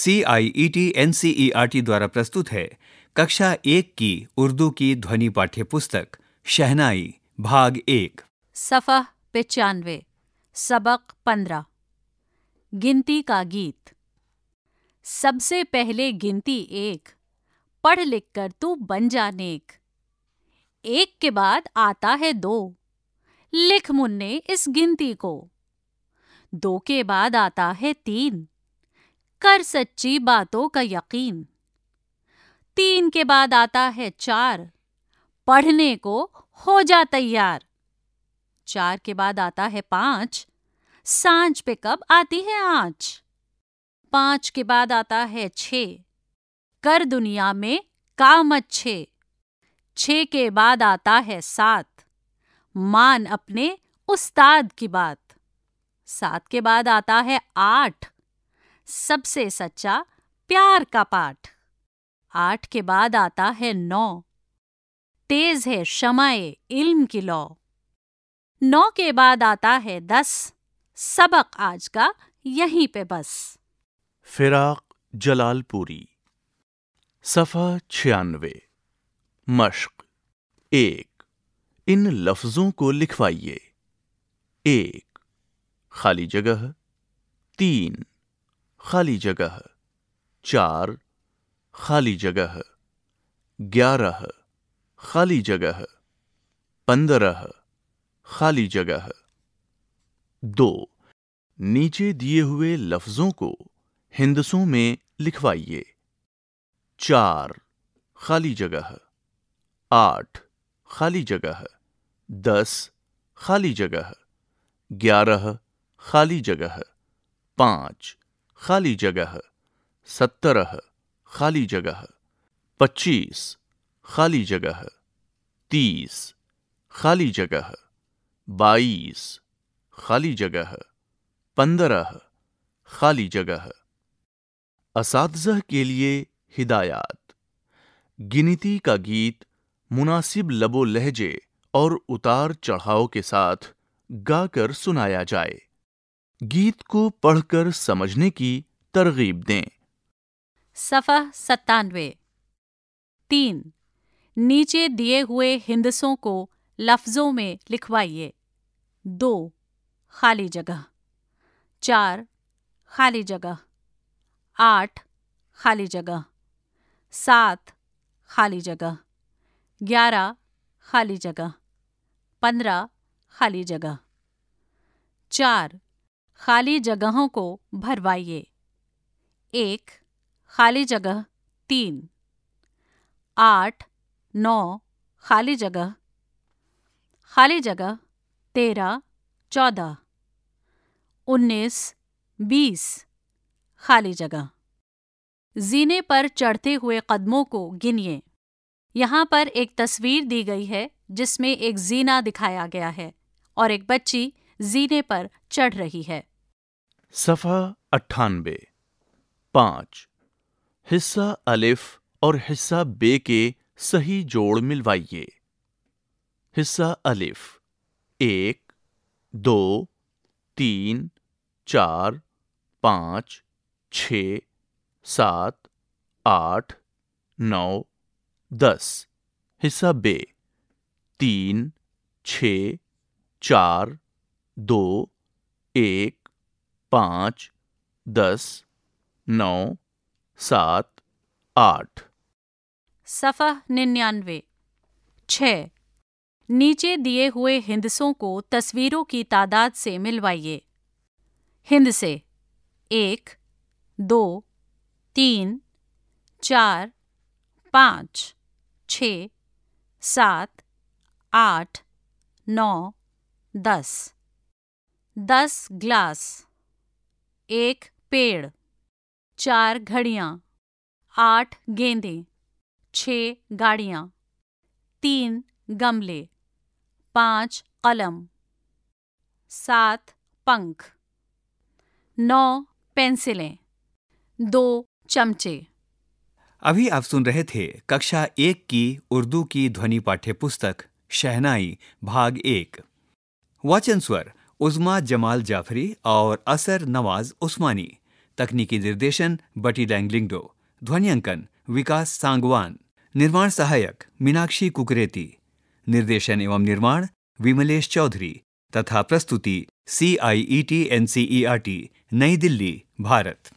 C I E T N C E R T द्वारा प्रस्तुत है कक्षा एक की उर्दू की ध्वनि पाठ्य पुस्तक शहनाई भाग एक सफ़ा पचानवे सबक पंद्रह गिनती का गीत सबसे पहले गिनती एक पढ़ लिख कर तू बन जा नेक एक के बाद आता है दो लिख मुन्ने इस गिनती को दो के बाद आता है तीन कर सच्ची बातों का यकीन तीन के बाद आता है चार पढ़ने को हो जा तैयार चार के बाद आता है पांच सांझ पे कब आती है आंच पांच के बाद आता है छ कर दुनिया में काम अच्छे छ के बाद आता है सात मान अपने उस्ताद की बात सात के बाद आता है आठ सबसे सच्चा प्यार का पाठ आठ के बाद आता है नौ तेज है शमाए इल्म की लौ नौ के बाद आता है दस सबक आज का यहीं पे बस फिराक जलालपुरी सफ़ा छियानवे मश्क एक इन लफ्ज़ों को लिखवाइए एक खाली जगह तीन खाली जगह चार खाली जगह ग्यारह खाली जगह पंद्रह खाली जगह दो नीचे दिए हुए लफ्जों को हिंदसों में लिखवाइए चार खाली जगह आठ खाली जगह दस खाली जगह ग्यारह खाली जगह पांच खाली जगह सत्तरह खाली जगह पच्चीस खाली जगह तीस खाली जगह बाईस खाली जगह पंद्रह खाली जगह इस के लिए हिदायत गिनती का गीत मुनासिब लबो लहजे और उतार चढ़ाव के साथ गाकर सुनाया जाए गीत को पढ़कर समझने की तरगीब दें सफ़ा सत्तानवे तीन नीचे दिए हुए हिंदसों को लफ्ज़ों में लिखवाइए दो खाली जगह चार खाली जगह आठ खाली जगह सात खाली जगह ग्यारह खाली जगह पंद्रह खाली जगह चार खाली जगहों को भरवाइए एक खाली जगह तीन आठ नौ खाली जगह खाली जगह तेरह चौदह उन्नीस बीस खाली जगह जीने पर चढ़ते हुए कदमों को गिनिए यहाँ पर एक तस्वीर दी गई है जिसमें एक जीना दिखाया गया है और एक बच्ची जीने पर चढ़ रही है सफा अट्ठानबे पांच हिस्सा अलिफ और हिस्सा बे के सही जोड़ मिलवाइए हिस्सा अलिफ एक दो तीन चार पांच छ सात आठ नौ दस हिस्सा बे तीन छ चार दो एक पाँच दस नौ सात आठ सफ़ा निन्यानवे छ नीचे दिए हुए हिंदसों को तस्वीरों की तादाद से मिलवाइए हिंद से एक दो तीन चार पाँच छ सात आठ नौ दस दस ग्लास एक पेड़ चार घड़ियां आठ गेंदे छः गाड़ियां तीन गमले पाँच कलम सात पंख नौ पेंसिलें दो चमचे अभी आप सुन रहे थे कक्षा एक की उर्दू की ध्वनि पाठ्य पुस्तक शहनाई भाग एक वाचन स्वर उज़मा जमाल जाफरी और असर नवाज उस्मानी तकनीकी निर्देशन बटी डैंगलिंगडो ध्वनियांकन विकास सांगवान निर्माण सहायक मीनाक्षी कुकरेती निर्देशन एवं निर्माण विमलेश चौधरी तथा प्रस्तुति C I E T N C E R T New Delhi Bharat